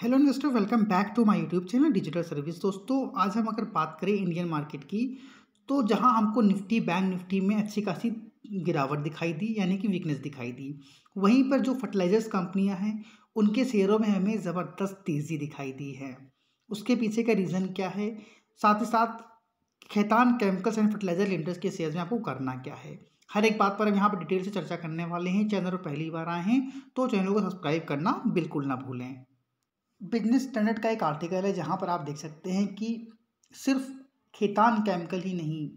hello investor welcome back to my YouTube channel digital service दोस्तों आज हम अगर बात करें इंडियन मार्केट की तो जहां हमको निफ्टी बैंक निफ्टी में अच्छी खासी गिरावट दिखाई दी यानी कि वीकनेस दिखाई दी वहीं पर जो फर्टिलाइजर्स कंपनियां हैं उनके शेयरों में हमें ज़बरदस्त तेज़ी दिखाई दी है उसके पीछे का रीज़न क्या है साथ ही साथ Khaitan chemicals and fertilizer limited के शेयर में आपको करना क्या है हर एक बात पर हम यहाँ पर डिटेल से चर्चा करने वाले हैं चैनल पर पहली बार आए हैं तो चैनल को सब्सक्राइब करना बिल्कुल ना भूलें बिजनेस स्टैंडर्ड का एक आर्टिकल है जहाँ पर आप देख सकते हैं कि सिर्फ खेतान केमिकल ही नहीं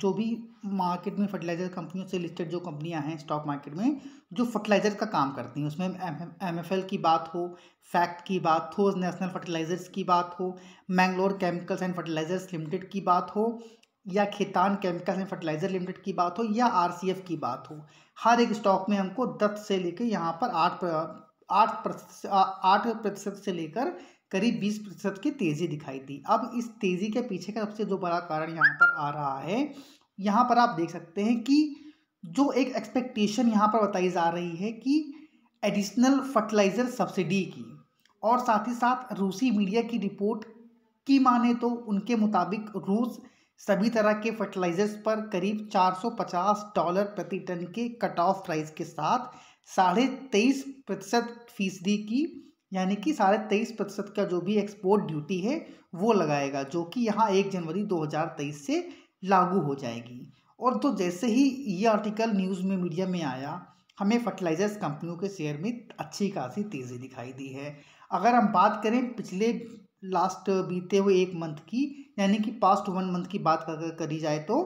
जो भी मार्केट में फर्टिलाइज़र कंपनियों से लिस्टेड जो कंपनियां हैं स्टॉक मार्केट में जो फर्टिलाइज़र का काम करती हैं उसमें एम एफ एल की बात हो फैक्ट की बात हो नेशनल फर्टिलाइज़र्स की बात हो Mangalore chemicals and fertilizers limited की बात हो या Khaitan chemicals and fertilizer limited की बात हो या आर की बात हो हर एक स्टॉक में हमको दस से लेकर यहाँ पर आठ आठ प्रतिशत आठ प्रतिशत से लेकर करीब बीस प्रतिशत की तेज़ी दिखाई दी अब इस तेज़ी के पीछे का सबसे जो बड़ा कारण यहाँ पर आ रहा है यहाँ पर आप देख सकते हैं कि जो एक एक्सपेक्टेशन यहाँ पर बताई जा रही है कि एडिशनल फर्टिलाइज़र सब्सिडी की और साथ ही साथ रूसी मीडिया की रिपोर्ट की माने तो उनके मुताबिक रूस सभी तरह के फर्टिलाइजर्स पर करीब 450 डॉलर प्रति टन के कट ऑफ प्राइस के साथ साढ़े तेईस प्रतिशत फीसदी की यानी कि साढ़े तेईस प्रतिशत का जो भी एक्सपोर्ट ड्यूटी है वो लगाएगा जो कि यहाँ एक जनवरी 2023 से लागू हो जाएगी और तो जैसे ही ये आर्टिकल न्यूज़ में मीडिया में आया हमें फर्टिलाइजर्स कंपनियों के शेयर में अच्छी खासी तेज़ी दिखाई दी है अगर हम बात करें पिछले लास्ट बीते हुए एक मंथ की यानी कि पास्ट वन मंथ की बात करी जाए तो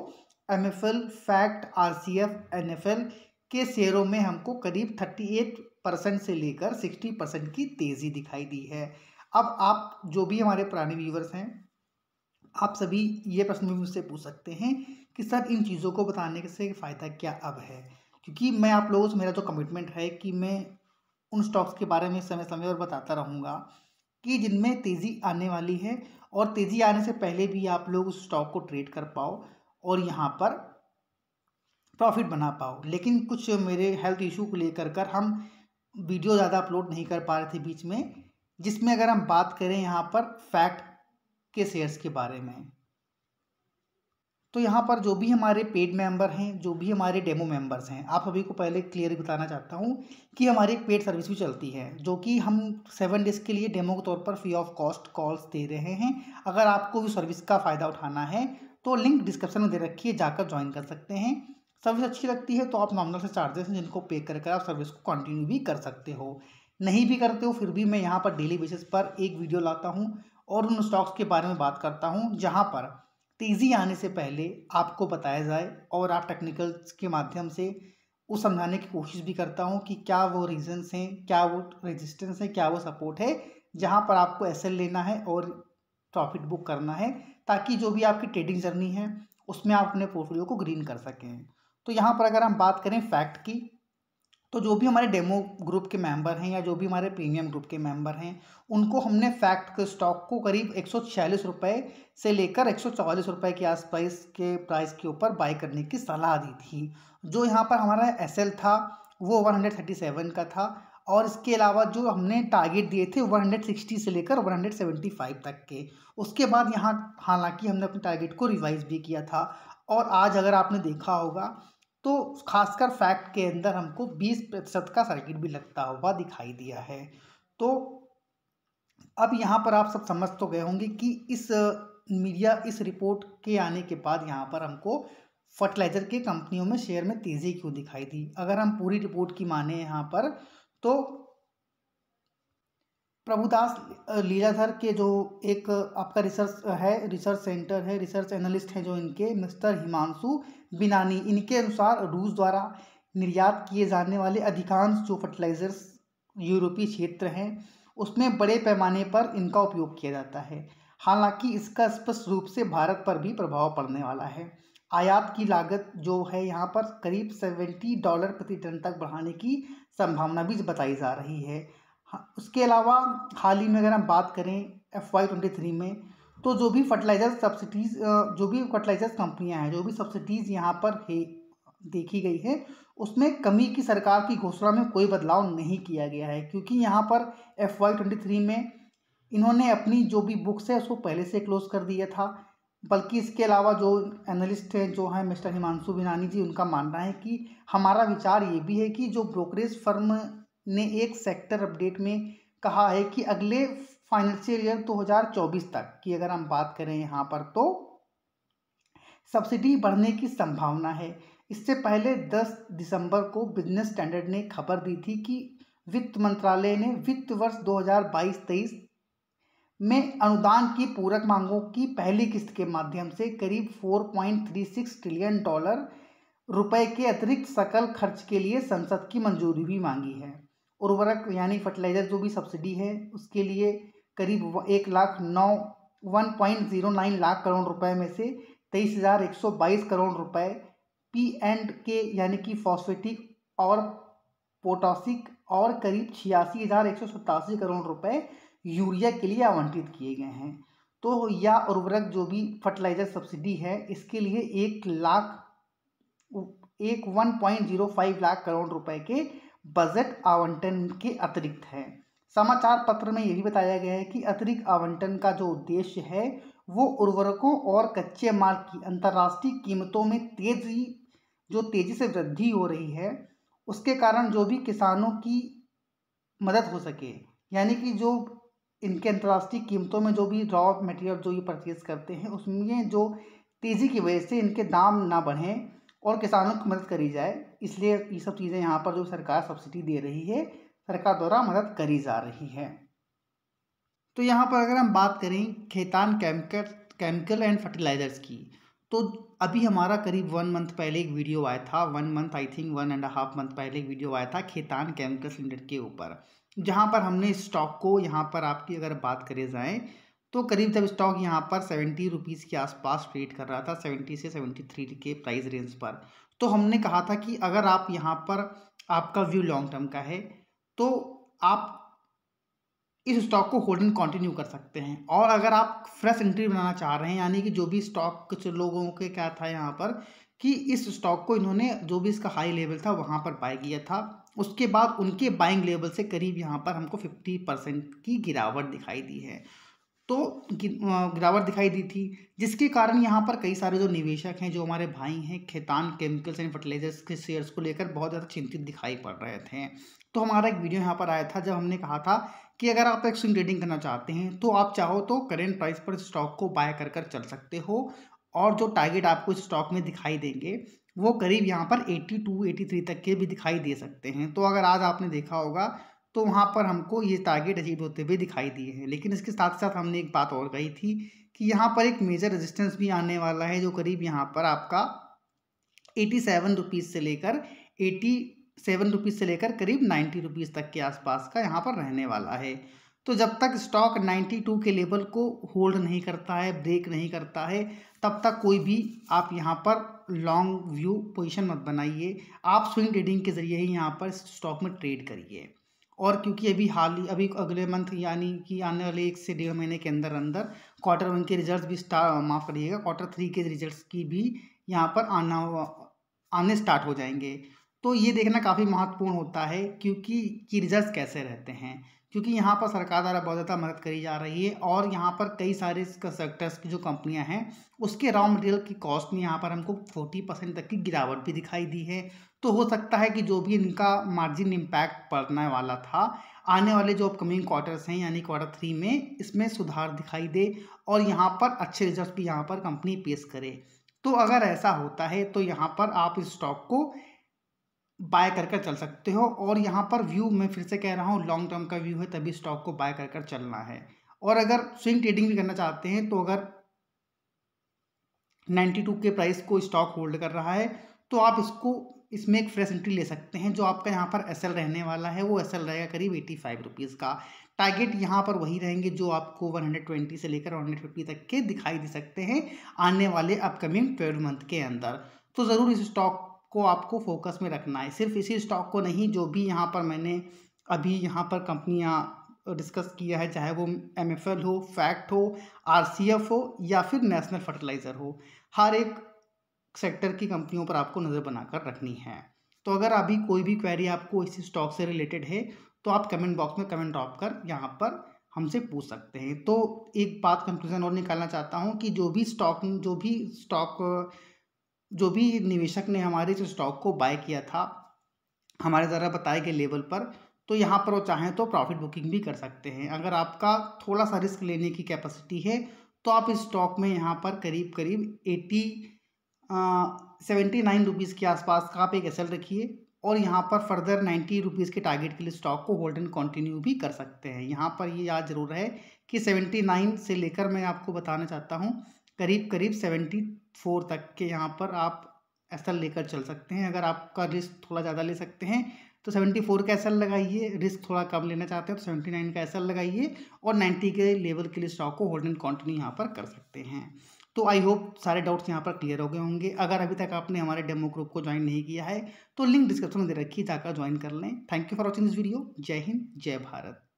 M F L FACT R C F N F L के शेयरों में हमको करीब थर्टी एट परसेंट से लेकर सिक्सटी परसेंट की तेज़ी दिखाई दी है अब आप जो भी हमारे पुराने व्यूवर्स हैं आप सभी ये प्रश्न भी मुझसे पूछ सकते हैं कि सर इन चीज़ों को बताने से फ़ायदा क्या अब है क्योंकि मैं आप लोगों से मेरा जो कमिटमेंट है कि मैं उन स्टॉक्स के बारे में समय समय पर बताता रहूँगा कि जिनमें तेज़ी आने वाली है और तेज़ी आने से पहले भी आप लोग उस स्टॉक को ट्रेड कर पाओ और यहाँ पर प्रॉफिट बना पाओ लेकिन कुछ मेरे हेल्थ इशू को लेकर कर हम वीडियो ज़्यादा अपलोड नहीं कर पा रहे थे बीच में जिसमें अगर हम बात करें यहाँ पर फैक्ट के शेयर्स के बारे में तो यहाँ पर जो भी हमारे पेड मेंबर हैं जो भी हमारे डेमो मेंबर्स हैं आप सभी को पहले क्लियर बताना चाहता हूँ कि हमारी एक पेड सर्विस भी चलती है जो कि हम सेवन डेज़ के लिए डेमो के तौर पर फ्री ऑफ कॉस्ट कॉल्स दे रहे हैं अगर आपको भी सर्विस का फ़ायदा उठाना है तो लिंक डिस्क्रिप्शन में दे रखिए जाकर ज्वाइन कर सकते हैं सर्विस अच्छी लगती है तो आप नॉमिनल से चार्जेस हैं जिनको पे कर कर आप सर्विस को कंटिन्यू भी कर सकते हो नहीं भी करते हो फिर भी मैं यहाँ पर डेली बेसिस पर एक वीडियो लाता हूँ और उन स्टॉक्स के बारे में बात करता हूँ जहाँ पर तेज़ी आने से पहले आपको बताया जाए और आप टेक्निकल्स के माध्यम से उस समझाने की कोशिश भी करता हूँ कि क्या वो रीजन्स हैं क्या वो रेजिस्टेंस हैं क्या वो सपोर्ट है जहाँ पर आपको एस लेना है और प्रॉफिट बुक करना है ताकि जो भी आपकी ट्रेडिंग जर्नी है उसमें आप अपने पोर्टफोलियो को ग्रीन कर सकें तो यहाँ पर अगर हम बात करें फैक्ट की तो जो भी हमारे डेमो ग्रुप के मेंबर हैं या जो भी हमारे प्रीमियम ग्रुप के मेंबर हैं उनको हमने फैक्ट के स्टॉक को करीब एक रुपए से लेकर एक रुपए के आस प्राइस के प्राइस के ऊपर बाय करने की सलाह दी थी जो यहाँ पर हमारा एस था वो 137 का था और इसके अलावा जो हमने टारगेट दिए थे 160 से लेकर 175 तक के उसके बाद यहाँ हालांकि हमने अपने टारगेट को रिवाइज भी किया था और आज अगर आपने देखा होगा तो खासकर फैक्ट के अंदर हमको बीस प्रतिशत का सर्किट भी लगता हुआ दिखाई दिया है तो अब यहाँ पर आप सब समझ तो गए होंगे कि इस मीडिया इस रिपोर्ट के आने के बाद यहाँ पर हमको फर्टिलाइज़र के कंपनियों में शेयर में तेज़ी क्यों दिखाई दी अगर हम पूरी रिपोर्ट की माने यहाँ पर तो प्रभुदास लीलाधर के जो एक आपका रिसर्च है रिसर्च सेंटर है रिसर्च एनालिस्ट हैं जो इनके मिस्टर हिमांशु बिनानी इनके अनुसार रूस द्वारा निर्यात किए जाने वाले अधिकांश जो फर्टिलाइजर्स यूरोपीय क्षेत्र हैं उसमें बड़े पैमाने पर इनका उपयोग किया जाता है हालांकि इसका स्पष्ट रूप से भारत पर भी प्रभाव पड़ने वाला है आयात की लागत जो है यहाँ पर करीब सेवेंटी डॉलर प्रति टन तक बढ़ाने की संभावना भी बताई जा रही है हाँ, उसके अलावा हाल ही में अगर हम बात करें एफ वाई ट्वेंटी थ्री में तो जो भी फर्टिलाइज़र सब्सिडीज़ जो भी फर्टिलाइज़र कंपनियां हैं जो भी सब्सिडीज़ यहाँ पर है देखी गई है उसमें कमी की सरकार की घोषणा में कोई बदलाव नहीं किया गया है क्योंकि यहाँ पर एफ वाई ट्वेंटी थ्री में इन्होंने अपनी जो भी बुक्स है उसको पहले से क्लोज कर दिया था बल्कि इसके अलावा जो एनालिस्ट हैं जो हैं मिस्टर हिमांशु बिनानी जी उनका मानना है कि हमारा विचार ये भी है कि जो ब्रोकरेज फर्म ने एक सेक्टर अपडेट में कहा है कि अगले फाइनेंशियल ईयर 2024 तक की अगर हम बात करें यहाँ पर तो सब्सिडी बढ़ने की संभावना है इससे पहले 10 दिसंबर को बिजनेस स्टैंडर्ड ने खबर दी थी कि वित्त मंत्रालय ने वित्त वर्ष 2022-23 में अनुदान की पूरक मांगों की पहली किस्त के माध्यम से करीब 4.36 ट्रिलियन डॉलर रुपए के अतिरिक्त सकल खर्च के लिए संसद की मंजूरी भी मांगी है उर्वरक यानी फर्टिलाइज़र जो भी सब्सिडी है उसके लिए करीब एक लाख नौ one point zero nine lakh crore रुपए में से तेईस हज़ार एक सौ बाईस करोड़ रुपए पी एंड के यानी कि फॉस्फेटिक और पोटासिक और करीब छियासी हज़ार एक सौ सतासी करोड़ रुपए यूरिया के लिए आवंटित किए गए हैं तो यह उर्वरक जो भी फर्टिलाइज़र सब्सिडी है इसके लिए एक लाख एक one point zero five lakh crore रुपए के बजट आवंटन के अतिरिक्त है समाचार पत्र में ये भी बताया गया है कि अतिरिक्त आवंटन का जो उद्देश्य है वो उर्वरकों और कच्चे माल की अंतर्राष्ट्रीय कीमतों में तेजी जो तेज़ी से वृद्धि हो रही है उसके कारण जो भी किसानों की मदद हो सके यानी कि जो इनके अंतर्राष्ट्रीय कीमतों में जो भी रॉ मटेरियल जो ये परचेज़ करते हैं उसमें जो तेज़ी की वजह से इनके दाम ना बढ़ें और किसानों की मदद करी जाए इसलिए ये सब चीज़ें यहाँ पर जो सरकार सब्सिडी दे रही है सरकार द्वारा मदद करी जा रही है तो यहाँ पर अगर हम बात करें Khaitan chemical chemical and fertilizers की तो अभी हमारा करीब वन मंथ पहले एक वीडियो आया था one month I think one and half month पहले एक वीडियो आया था खेतान केमिकल सिलेंडर के ऊपर जहाँ पर हमने स्टॉक को यहाँ पर आपकी अगर बात करे जाए तो करीब जब स्टॉक यहाँ पर सेवेंटी रुपीज़ के आसपास ट्रेड कर रहा था सेवेंटी से सेवेंटी थ्री के प्राइस रेंज पर तो हमने कहा था कि अगर आप यहाँ पर आपका व्यू लॉन्ग टर्म का है तो आप इस स्टॉक को होल्डिंग कंटिन्यू कर सकते हैं और अगर आप फ्रेश एंट्री बनाना चाह रहे हैं यानी कि जो भी स्टॉक कुछ लोगों के क्या था यहाँ पर कि इस स्टॉक को इन्होंने जो भी इसका हाई लेवल था वहाँ पर बाय किया था उसके बाद उनके बाइंग लेवल से करीब यहाँ पर हमको फिफ्टी परसेंट की गिरावट दिखाई दी है तो गिरावट दिखाई दी थी जिसके कारण यहाँ पर कई सारे जो निवेशक हैं जो हमारे भाई हैं खेतान केमिकल्स एंड फर्टिलाइजर्स के शेयर्स को लेकर बहुत ज़्यादा चिंतित दिखाई पड़ रहे थे तो हमारा एक वीडियो यहाँ पर आया था जब हमने कहा था कि अगर आप स्विंग ट्रेडिंग करना चाहते हैं तो आप चाहो तो करेंट प्राइस पर स्टॉक को बाय कर कर चल सकते हो और जो टारगेट आपको इस स्टॉक में दिखाई देंगे वो करीब यहाँ पर 82, 83 तक के भी दिखाई दे सकते हैं तो अगर आज आपने देखा होगा तो वहाँ पर हमको ये टारगेट अचीव होते हुए दिखाई दिए हैं लेकिन इसके साथ साथ हमने एक बात और कही थी कि यहाँ पर एक मेजर रेजिस्टेंस भी आने वाला है जो करीब यहाँ पर आपका एटी सेवन रुपीज़ से लेकर एटी सेवन रुपीज़ से लेकर करीब नाइन्टी रुपीज़ तक के आसपास का यहाँ पर रहने वाला है तो जब तक स्टॉक 92 के लेवल को होल्ड नहीं करता है ब्रेक नहीं करता है तब तक कोई भी आप यहाँ पर लॉन्ग व्यू पोजीशन मत बनाइए आप स्विंग ट्रेडिंग के ज़रिए ही यहाँ पर स्टॉक में ट्रेड करिए और क्योंकि अभी हाल ही अभी अगले मंथ यानी कि आने वाले एक से डेढ़ महीने के अंदर अंदर क्वार्टर वन के रिजल्ट भी स्टार्ट माफ़ करिएगा क्वार्टर थ्री के रिजल्ट्स की भी यहाँ पर आना आने स्टार्ट हो जाएंगे तो ये देखना काफ़ी महत्वपूर्ण होता है क्योंकि कि रिजल्ट कैसे रहते हैं क्योंकि यहाँ पर सरकार द्वारा बहुत ज़्यादा मदद करी जा रही है और यहाँ पर कई सारे सेक्टर्स की जो कंपनियाँ हैं उसके रॉ मटेरियल की कॉस्ट में यहाँ पर हमको फोर्टी परसेंट तक की गिरावट भी दिखाई दी है तो हो सकता है कि जो भी इनका मार्जिन इम्पैक्ट पड़ने वाला था आने वाले जो अपकमिंग क्वार्टर्स हैं यानी क्वार्टर थ्री में इसमें सुधार दिखाई दे और यहाँ पर अच्छे रिजल्ट भी यहाँ पर कंपनी पेश करे तो अगर ऐसा होता है तो यहाँ पर आप इस स्टॉक को बाय कर कर चल सकते हो और यहाँ पर व्यू मैं फिर से कह रहा हूँ लॉन्ग टर्म का व्यू है तभी स्टॉक को बाय कर कर चलना है और अगर स्विंग ट्रेडिंग भी करना चाहते हैं तो अगर 92 के प्राइस को स्टॉक होल्ड कर रहा है तो आप इसको इसमें एक फ्रेश एंट्री ले सकते हैं जो आपका यहाँ पर एस रहने वाला है वो एस रहेगा करीब एटी फाइव रुपीज़ का टारगेट यहाँ पर वही रहेंगे जो आपको 120 से लेकर 150 तक के दिखाई दे सकते हैं आने वाले अपकमिंग ट्वेल्व मंथ के अंदर तो ज़रूर इस स्टॉक को आपको फोकस में रखना है सिर्फ इसी स्टॉक को नहीं जो भी यहाँ पर मैंने अभी यहाँ पर कंपनियाँ डिस्कस किया है चाहे वो एम हो फैक्ट हो आर हो या फिर नेशनल फर्टिलाइज़र हो हर एक सेक्टर की कंपनियों पर आपको नज़र बनाकर रखनी है तो अगर अभी कोई भी क्वेरी आपको इसी स्टॉक से रिलेटेड है तो आप कमेंट बॉक्स में कमेंट ड्रॉप कर यहाँ पर हमसे पूछ सकते हैं तो एक बात कंक्लूजन और निकालना चाहता हूँ कि जो भी स्टॉक जो भी स्टॉक जो भी निवेशक ने हमारे इस स्टॉक को बाय किया था हमारे द्वारा बताए गए लेवल पर तो यहाँ पर वो चाहें तो प्रॉफिट बुकिंग भी कर सकते हैं अगर आपका थोड़ा सा रिस्क लेने की कैपेसिटी है तो आप इस स्टॉक में यहाँ पर करीब करीब एटी सेवेंटी नाइन रुपीज़ के आसपास का आप एक एस रखिए और यहाँ पर फर्दर नाइन्टी रुपीज़ के टारगेट के लिए स्टॉक को होल्ड एंड कंटिन्यू भी कर सकते हैं यहाँ पर ये याद ज़रूर है कि सेवेंटी नाइन से लेकर मैं आपको बताना चाहता हूँ करीब करीब सेवेंटी फोर तक के यहाँ पर आप एस लेकर चल सकते हैं अगर आपका रिस्क थोड़ा ज़्यादा ले सकते हैं तो सेवेंटी फोर का एस लगाइए रिस्क थोड़ा कम लेना चाहते हैं तो सेवेंटी नाइन का एसल लगाइए और नाइन्टी के लेवल के लिए स्टॉक को होल्ड एंड कॉन्टिन्यू यहाँ पर कर सकते हैं तो आई होप सारे डाउट्स यहाँ पर क्लियर हो गए होंगे अगर अभी तक आपने हमारे डेमो ग्रुप को ज्वाइन नहीं किया है तो लिंक डिस्क्रिप्शन में दे रखी जाकर ज्वाइन कर लें thank you for watching this video जय हिंद जय भारत